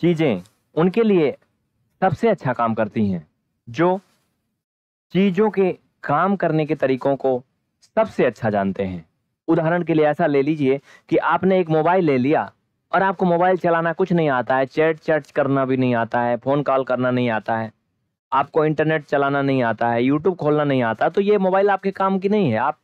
चीज़ें उनके लिए सबसे अच्छा काम करती हैं जो चीज़ों के काम करने के तरीकों को सबसे अच्छा जानते हैं उदाहरण के लिए ऐसा ले लीजिए कि आपने एक मोबाइल ले लिया और आपको मोबाइल चलाना कुछ नहीं आता है चैट चैट करना भी नहीं आता है फ़ोन कॉल करना नहीं आता है आपको इंटरनेट चलाना नहीं आता है यूट्यूब खोलना नहीं आता तो ये मोबाइल आपके काम की नहीं है आप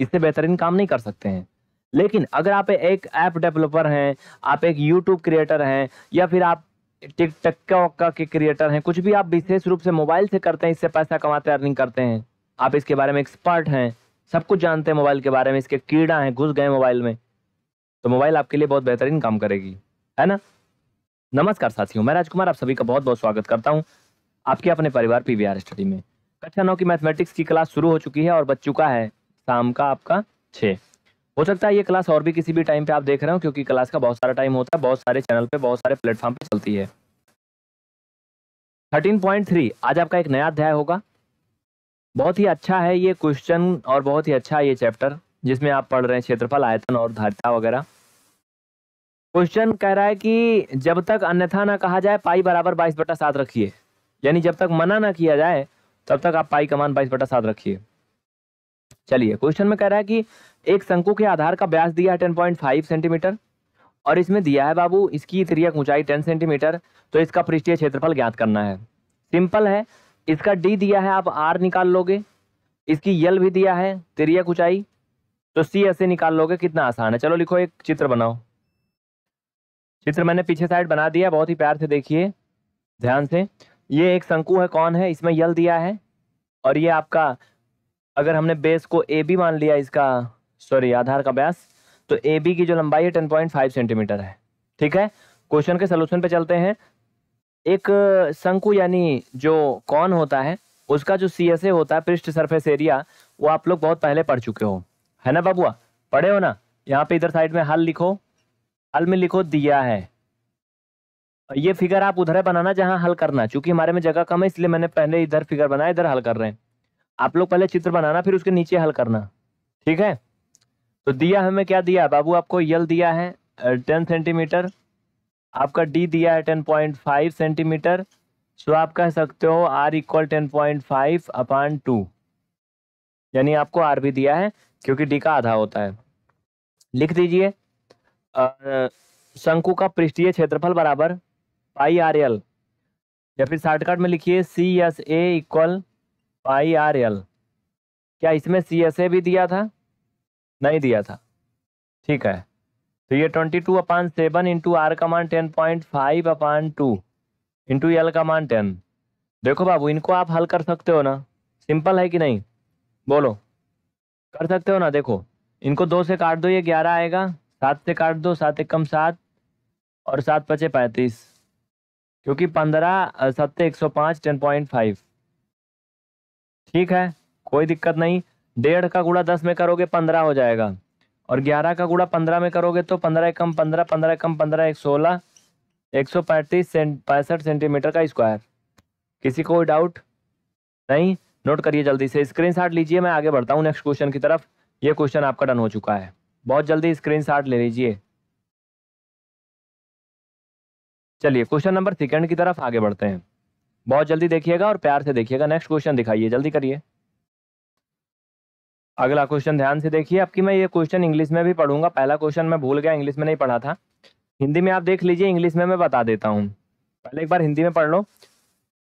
इससे बेहतरीन काम नहीं कर सकते हैं लेकिन अगर आप एक ऐप डेवलपर हैं आप एक यूट्यूब क्रिएटर हैं या फिर आप टिकटक के क्रिएटर हैं कुछ भी आप विशेष रूप से मोबाइल से करते हैं इससे पैसा कमाते अर्निंग करते हैं आप इसके बारे में एक्सपर्ट हैं सब कुछ जानते हैं मोबाइल के बारे में इसके कीड़ा हैं घुस गए मोबाइल में तो मोबाइल आपके लिए बहुत बेहतरीन काम करेगी है ना नमस्कार साथियों मैं राजकुमार आप सभी का बहुत बहुत स्वागत करता हूँ आपके अपने परिवार पीवीआर स्टडी में कक्षा नौ की मैथमेटिक्स की क्लास शुरू हो चुकी है और बच चुका है शाम का आपका छः हो सकता है ये क्लास और भी किसी भी टाइम पे आप देख रहे हो क्योंकि क्लास का बहुत सारा टाइम होता है बहुत सारे चैनल पे बहुत सारे प्लेटफॉर्म पे चलती है 13.3 आज आपका एक नया अध्याय होगा बहुत ही अच्छा है ये क्वेश्चन और बहुत ही अच्छा ये चैप्टर जिसमें आप पढ़ रहे हैं क्षेत्रफल आयतन और धारिता वगैरह क्वेश्चन कह रहा है कि जब तक अन्यथा ना कहा जाए पाई बराबर बाईस बटा सात रखिए यानी जब तक मना ना किया जाए तब तक आप पाई कमान बाईस बटा सात रखिए चलिए क्वेश्चन में कह रहा है कि एक शंकु के आधार का ब्यास दिया है टेन पॉइंट फाइव सेंटीमीटर और इसमें दिया है बाबू इसकी त्रियक ऊंचाई टेन सेंटीमीटर तो इसका पृष्ठीय क्षेत्रफल ज्ञात करना है सिंपल है इसका डी दिया है आप आर निकाल लोगे इसकी यल भी दिया है त्रियक ऊंचाई तो सी ऐसे निकाल लोगे कितना आसान है चलो लिखो एक चित्र बनाओ चित्र मैंने पीछे साइड बना दिया बहुत ही प्यार से देखिए ध्यान से ये एक शंकु है कौन है इसमें यल दिया है और ये आपका अगर हमने बेस को ए बी मान लिया इसका सॉरी आधार का ब्यास तो ए बी की जो लंबाई है टेन पॉइंट फाइव सेंटीमीटर है ठीक है क्वेश्चन के सोल्यूशन पे चलते हैं एक शंकु यानी जो कौन होता है उसका जो सी एस ए होता है पृष्ठ सरफेस एरिया वो आप लोग बहुत पहले पढ़ चुके हो है ना बाबुआ पढ़े हो ना यहाँ पे इधर साइड में हल लिखो हल में लिखो दिया है ये फिगर आप उधर बनाना जहाँ हल करना चूंकि हमारे में जगह कम है इसलिए मैंने पहले इधर फिगर बनाया इधर हल कर रहे हैं आप लोग पहले चित्र बनाना फिर उसके नीचे हल करना ठीक है तो दिया हमें क्या दिया बाबू आपको यल दिया है टेन सेंटीमीटर आपका डी दिया है ten point five centimetre so आप कह सकते हो R equal ten point five upon two यानी आपको आर भी दिया है क्योंकि डी का आधा होता है लिख दीजिए शंकु का पृष्ठीय क्षेत्रफल बराबर पाई आर एल या फिर शॉर्टकट में लिखिए C S A equal pi R L क्या इसमें सी एस ए भी दिया था नहीं दिया था ठीक है तो ये twenty two upon seven into r का मान ten point five upon two into l का मान टेन देखो बाबू इनको आप हल कर सकते हो ना सिंपल है कि नहीं बोलो कर सकते हो ना देखो इनको दो से काट दो ये ग्यारह आएगा सात से काट दो सात एक कम सात और सात पचे पैंतीस क्योंकि पंद्रह सत्ते एक सौ पाँच टेन पॉइंट फाइव ठीक है कोई दिक्कत नहीं डेढ़ का गुड़ा दस में करोगे पंद्रह हो जाएगा और ग्यारह का गुड़ा पंद्रह में करोगे तो पंद्रह कम पंद्रह पंद्रह कम पंद्रह एक सोलह एक सौ पैंतीस पैंसठ सेंटीमीटर का स्क्वायर किसी को कोई डाउट नहीं नोट करिए जल्दी से स्क्रीन लीजिए मैं आगे बढ़ता हूँ नेक्स्ट क्वेश्चन की तरफ ये क्वेश्चन आपका डन हो चुका है बहुत जल्दी स्क्रीन ले लीजिए चलिए क्वेश्चन नंबर सेकेंड की तरफ आगे बढ़ते हैं बहुत जल्दी देखिएगा और प्यार से देखिएगा नेक्स्ट क्वेश्चन दिखाइए जल्दी करिए अगला क्वेश्चन ध्यान से देखिए आपकी मैं ये क्वेश्चन इंग्लिश में भी पढ़ूंगा पहला क्वेश्चन मैं भूल गया इंग्लिश में नहीं पढ़ा था हिंदी में आप देख लीजिए इंग्लिश में मैं बता देता हूँ पहले एक बार हिंदी में पढ़ लो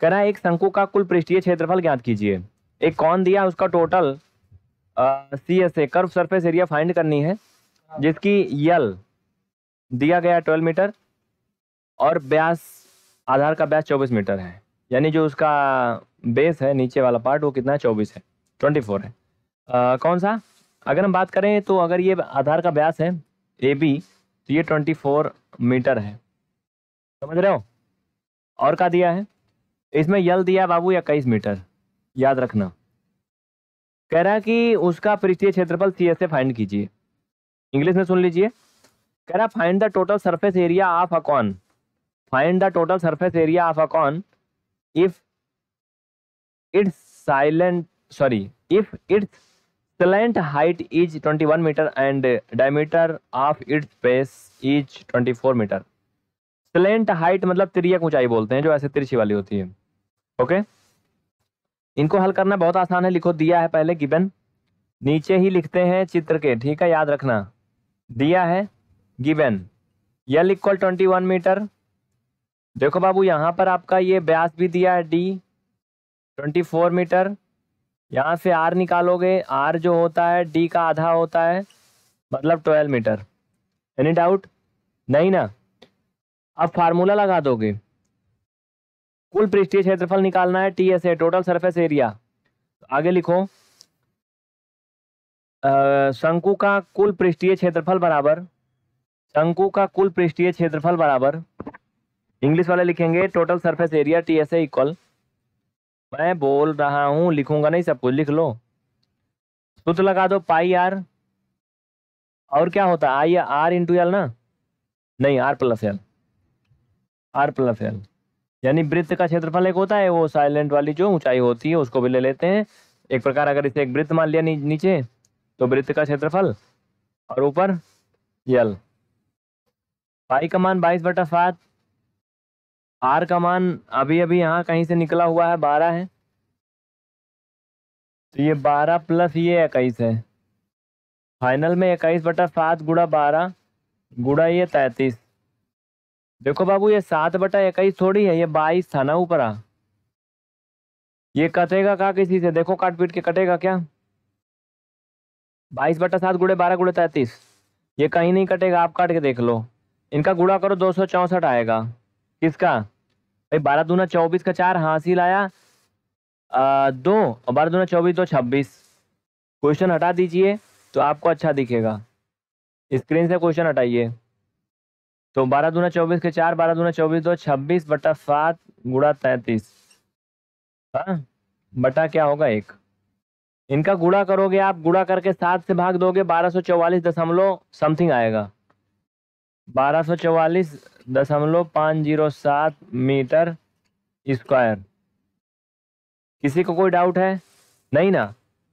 कह रहा है एक शंकु का कुल पृष्ठीय क्षेत्रफल ज्ञात कीजिए एक कौन दिया उसका total C S A curve surface area find करनी है जिसकी यल दिया गया ट्वेल्व मीटर और ब्यास आधार का ब्यास चौबीस मीटर है यानी जो उसका बेस है नीचे वाला पार्ट वो कितना है चौबीस है ट्वेंटी फोर है आ, कौन सा अगर हम बात करें तो अगर ये आधार का ब्यास है ए बी तो ये ट्वेंटी फोर मीटर है समझ रहे हो और का दिया है इसमें यल दिया बाबू या इक्कीस मीटर याद रखना कह रहा है कि उसका पृष्ठीय क्षेत्रफल सी एस ए फाइंड कीजिए इंग्लिश में सुन लीजिए कह रहा find the total surface area of a cone find the total surface area of a cone if its silent sorry if its slant height is 21 metre and diameter of its base is 24 metre slant height मतलब तिरियक ऊंचाई बोलते हैं जो ऐसे तिरछी वाली होती है ओके okay? इनको हल करना बहुत आसान है लिखो दिया है पहले गिबन नीचे ही लिखते हैं चित्र के ठीक है याद रखना दिया है given l equal twenty one metre देखो बाबू यहाँ पर आपका ये ब्यास भी दिया है डी ट्वेंटी फोर मीटर यहाँ से आर निकालोगे आर जो होता है डी का आधा होता है मतलब ट्वेल्व मीटर एनी डाउट नहीं ना अब फार्मूला लगा दोगे कुल पृष्ठीय क्षेत्रफल निकालना है T S A total surface area तो आगे लिखो शंकु का कुल पृष्ठीय क्षेत्रफल बराबर शंकु का कुल पृष्ठीय क्षेत्रफल बराबर इंग्लिश वाले लिखेंगे total surface area T S equal मैं बोल रहा हूँ लिखूंगा नहीं सब कुछ लिख लो सूत्र लगा दो पाई आर और क्या होता है आई आर इंटू एल ना नहीं r plus l r plus l यानी वृत्त का क्षेत्रफल एक होता है वो साइलेंट वाली जो ऊंचाई होती है उसको भी ले लेते हैं एक प्रकार अगर इसे एक वृत्त मान लिया नी, नीचे तो वृत्त का क्षेत्रफल और ऊपर यल पाई का मान बाईस बटा सात आर का मान अभी अभी यहाँ कहीं से निकला हुआ है बारह है तो ये बारह प्लस ये इक्कीस है फाइनल में इक्कीस बटा सात गुड़ा बारह गुड़ा ये तैतीस देखो बाबू ये सात बटा इक्कीस थोड़ी है ये बाईस था ना ऊपर ये कटेगा का किसी से देखो काट पीट के कटेगा क्या बाईस बटा सात गुड़े बारह गुड़े तैतीस ये कहीं नहीं कटेगा आप काट के देख लो इनका गुड़ा करो दो सौ चौंसठ आएगा किसका भाई बारह दूना चौबीस का चार हासिल आया आ, दो और बारह दूना चौबीस दो छब्बीस क्वेश्चन हटा दीजिए तो आपको अच्छा दिखेगा स्क्रीन से क्वेश्चन हटाइए तो बारह दूना चौबीस के चार बारह दूना चौबीस दो छब्बीस बटा सात गुड़ा तैंतीस हाँ बटा क्या होगा एक इनका गुड़ा करोगे आप गुड़ा करके सात से भाग दोगे बारह सौ चौवालीस दशमलव समथिंग आएगा 1244 दशमलव जीरो सात मीटर स्क्वायर किसी को कोई डाउट है नहीं ना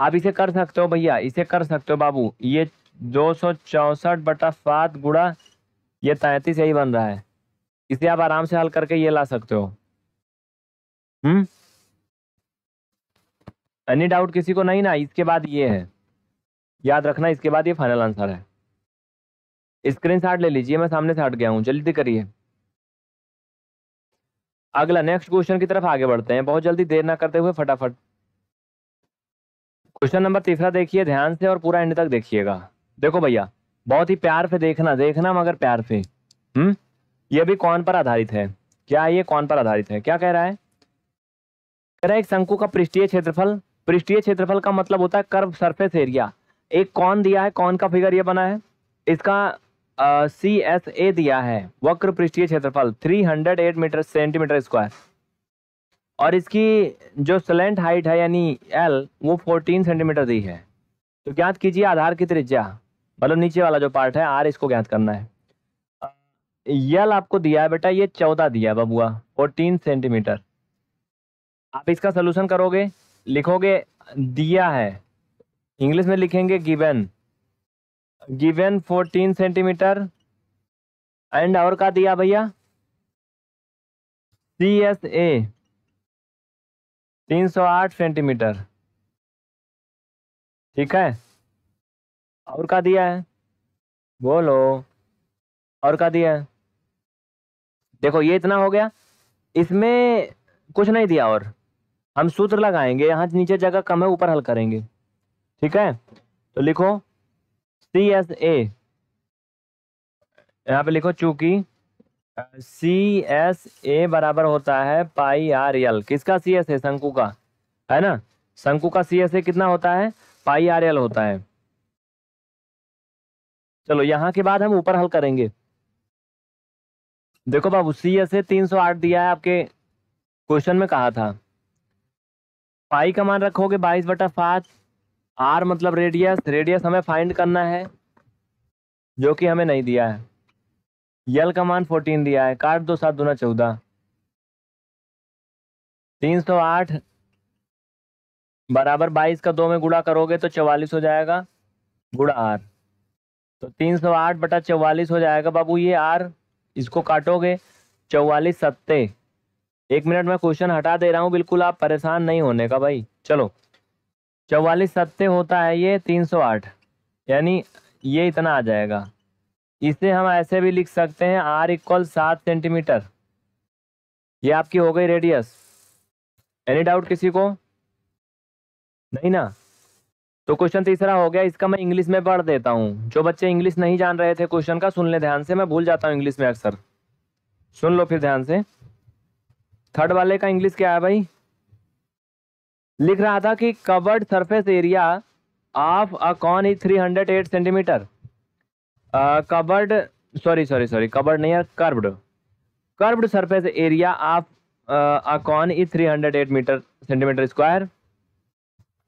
आप इसे कर सकते हो भैया इसे कर सकते हो बाबू ये दो सौ चौसठ बटा सात गुड़ा ये तैतीस यही बन रहा है इसे आप आराम से हल करके ये ला सकते हो हम्म एनी डाउट किसी को नहीं ना इसके बाद ये है याद रखना इसके बाद ये फाइनल आंसर है स्क्रीन शॉट ले लीजिए मैं सामने से हट गया हूँ जल्दी करिए अगला नेक्स्ट क्वेश्चन की तरफ आगे बढ़ते हैं बहुत जल्दी देर ना करते हुए फटाफट क्वेश्चन नंबर तीसरा देखिए ध्यान से और पूरा एंड तक देखिएगा देखो भैया बहुत ही प्यार से देखना देखना मगर प्यार से हम्म ये भी कौन पर आधारित है क्या ये कौन पर आधारित है क्या कह रहा है कह रहा है एक शंकु का पृष्ठीय क्षेत्रफल पृष्ठीय क्षेत्रफल का मतलब होता है कर्व सरफेस एरिया एक कौन दिया है कौन का फिगर ये बना है इसका सी एस ए दिया है वक्र पृष्ठीय क्षेत्रफल 308 मीटर सेंटीमीटर स्क्वायर और इसकी जो सलेंट हाइट है यानी एल वो 14 सेंटीमीटर दी है तो ज्ञात कीजिए आधार की त्रिज्या मतलब नीचे वाला जो पार्ट है आर इसको ज्ञात करना है यल आपको दिया है बेटा ये चौदह दिया है बबुआ फोर्टीन सेंटीमीटर आप इसका सोल्यूशन करोगे लिखोगे दिया है इंग्लिश में लिखेंगे given given fourteen centimetre and और का दिया भैया सी एस ए तीन सौ आठ सेंटीमीटर ठीक है और का दिया है बोलो और का दिया है देखो ये इतना हो गया इसमें कुछ नहीं दिया और हम सूत्र लगाएंगे यहाँ नीचे जगह कम है ऊपर हल करेंगे ठीक है तो लिखो सी एस ए यहाँ पे लिखो चूंकि सी एस ए बराबर होता है पाई आर एल किसका सी एस ए शंकु का है ना शंकु का सी एस ए कितना होता है पाई आर एल होता है चलो यहाँ के बाद हम ऊपर हल करेंगे देखो बाबू सी एस ए तीन सौ आठ दिया है आपके क्वेश्चन में कहा था पाई का मान रखोगे बाईस बटा पाँच आर मतलब रेडियस रेडियस हमें फाइंड करना है जो कि हमें नहीं दिया है यल का मान फोर्टीन दिया है काट दो सात दूना चौदह तीन सौ आठ बराबर बाईस का दो में गुड़ा करोगे तो चवालीस हो जाएगा गुड़ा आर तो तीन सौ आठ बटा चवालीस हो जाएगा बाबू ये आर इसको काटोगे चौवालीस सत्ते एक मिनट में क्वेश्चन हटा दे रहा हूँ बिल्कुल आप परेशान नहीं होने का भाई चलो चौवालीस सत्ते होता है ये तीन सौ आठ यानी ये इतना आ जाएगा इसे हम ऐसे भी लिख सकते हैं आर इक्वल सात सेंटीमीटर ये आपकी हो गई रेडियस एनी डाउट किसी को नहीं ना तो क्वेश्चन तीसरा हो गया इसका मैं इंग्लिश में पढ़ देता हूँ जो बच्चे इंग्लिश नहीं जान रहे थे क्वेश्चन का सुन ले ध्यान से मैं भूल जाता हूँ इंग्लिश में अक्सर सुन लो फिर ध्यान से थर्ड वाले का इंग्लिश क्या है भाई लिख रहा था कि covered surface area of a cone is three hundred eight centimetre covered sorry sorry sorry covered नहीं है curved curved surface area of a cone is three hundred eight metre centimetre square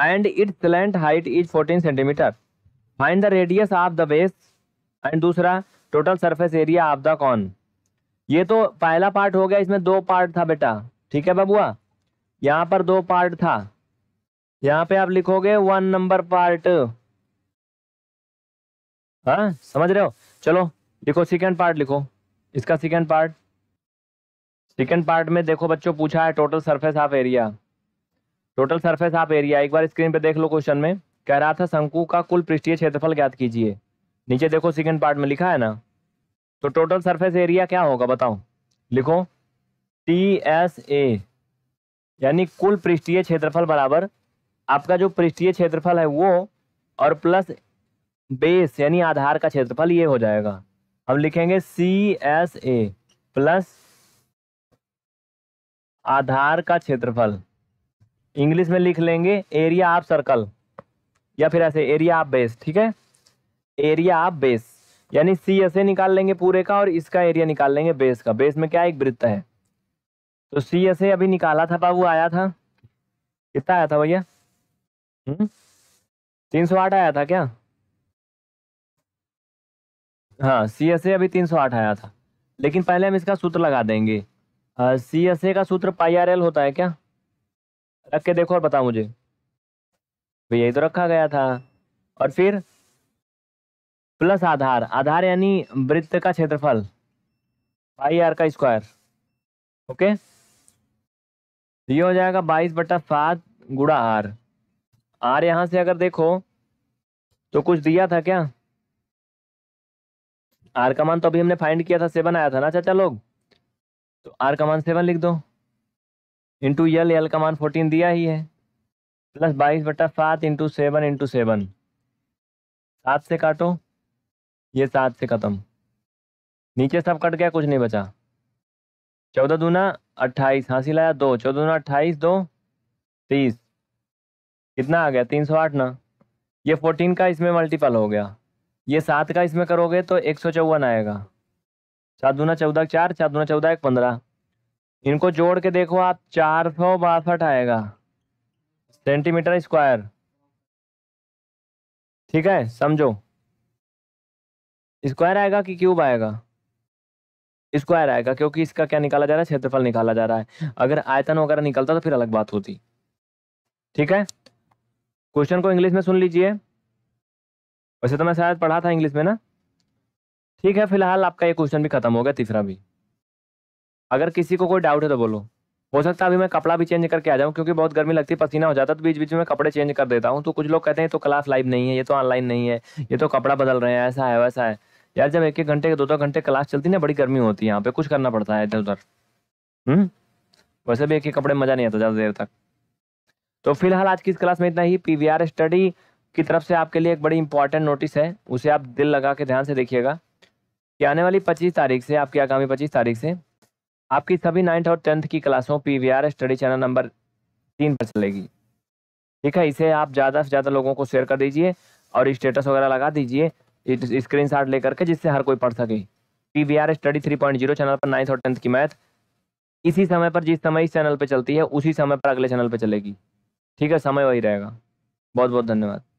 and it slant height is fourteen centimetre find the radius of the base and दूसरा total surface area of the cone ये तो पहला part हो गया इसमें दो part था बेटा ठीक है बबुआ यहाँ पर दो पार्ट था यहाँ पे आप लिखोगे वन नंबर पार्ट हा? समझ रहे हो चलो लिखो सेकेंड पार्ट लिखो इसका सेकेंड पार्ट सेकेंड पार्ट में देखो बच्चों पूछा है total surface of area total surface of area एक बार स्क्रीन पे देख लो क्वेश्चन में कह रहा था शंकु का कुल पृष्ठीय क्षेत्रफल ज्ञात कीजिए नीचे देखो सेकेंड पार्ट में लिखा है ना तो टोटल सरफेस एरिया क्या होगा बताओ लिखो टी एस ए यानी कुल पृष्ठीय क्षेत्रफल बराबर आपका जो पृष्ठीय क्षेत्रफल है वो और प्लस बेस यानी आधार का क्षेत्रफल ये हो जाएगा हम लिखेंगे सी एस ए प्लस आधार का क्षेत्रफल इंग्लिश में लिख लेंगे एरिया ऑफ सर्कल या फिर ऐसे एरिया ऑफ बेस ठीक है एरिया ऑफ बेस यानी सी ऐसे निकाल लेंगे पूरे का और इसका एरिया निकाल लेंगे बेस का बेस में क्या एक वृत्त है तो सी एस ए अभी निकाला था बाबू आया था कितना आया था भैया हम्म? तीन सौ आठ आया था क्या हाँ सी एस ए अभी तीन सौ आठ आया था लेकिन पहले हम इसका सूत्र लगा देंगे सी एस ए का सूत्र पाई आर एल होता है क्या रख के देखो और बताओ मुझे भैया तो यही तो रखा गया था और फिर प्लस आधार आधार यानी वृत्त का क्षेत्रफल पाई आर का स्क्वायर ओके okay? तो ये हो जाएगा बाईस बटा सात गुड़ा आर आर यहाँ से अगर देखो तो कुछ दिया था क्या आर का मान तो अभी हमने फाइंड किया था सेवन आया था ना चाचा लोग तो आर का मान सेवन लिख दो इंटू यल यल का मान फोर्टीन दिया ही है प्लस बाईस बटा सात इंटू सेवन इंटू सेवन सात से काटो ये सात से ख़त्म नीचे सब कट गया कुछ नहीं बचा चौदह दूना अट्ठाईस हाँ लाया दो चौदह दूना अट्ठाईस दो तीस कितना आ गया तीन सौ आठ ना ये फोर्टीन का इसमें मल्टीपल हो गया ये सात का इसमें करोगे तो एक सौ चौवन आएगा सात दूना चौदह चार चार दूना चौदह एक पंद्रह इनको जोड़ के देखो आप चार सौ बासठ आएगा सेंटीमीटर स्क्वायर ठीक है समझो स्क्वायर आएगा कि क्यूब आएगा स्क्वायर आएगा क्योंकि इसका क्या निकाला जा रहा है क्षेत्रफल निकाला जा रहा है अगर आयतन वगैरह निकलता तो फिर अलग बात होती ठीक है क्वेश्चन को इंग्लिश में सुन लीजिए वैसे तो मैं शायद पढ़ा था इंग्लिश में ना ठीक है फिलहाल आपका ये क्वेश्चन भी खत्म हो गया तीसरा भी अगर किसी को कोई डाउट है तो बोलो हो सकता है अभी मैं कपड़ा भी चेंज करके आ जाऊँ क्योंकि बहुत गर्मी लगती है पसीना हो जाता है तो बीच बीच में कपड़े चेंज कर देता हूँ तो कुछ लोग कहते हैं तो क्लास लाइव नहीं है ये तो ऑनलाइन नहीं है ये तो कपड़ा बदल रहे हैं ऐसा है वैसा है यार जब एक एक घंटे के दो दो घंटे क्लास चलती ना बड़ी गर्मी होती है यहाँ पे कुछ करना पड़ता है इधर उधर हम्म वैसे भी एक एक कपड़े मजा नहीं आता ज़्यादा देर तक तो फिलहाल आज की इस क्लास में इतना ही पी स्टडी की तरफ से आपके लिए एक बड़ी इंपॉर्टेंट नोटिस है उसे आप दिल लगा के ध्यान से देखिएगा कि आने वाली पच्चीस तारीख से आपकी आगामी पच्चीस तारीख से आपकी सभी नाइन्थ और टेंथ की क्लासों पी स्टडी चैनल नंबर तीन पर चलेगी ठीक है इसे आप ज़्यादा से ज़्यादा लोगों को शेयर कर दीजिए और स्टेटस वगैरह लगा दीजिए स्क्रीन शॉट लेकर के जिससे हर कोई पढ़ सके P V R study three point zero channel पर नाइन्थ और टेंथ की मैथ इसी समय पर जिस समय इस चैनल पर चलती है उसी समय पर अगले चैनल पर चलेगी ठीक है समय वही रहेगा बहुत बहुत धन्यवाद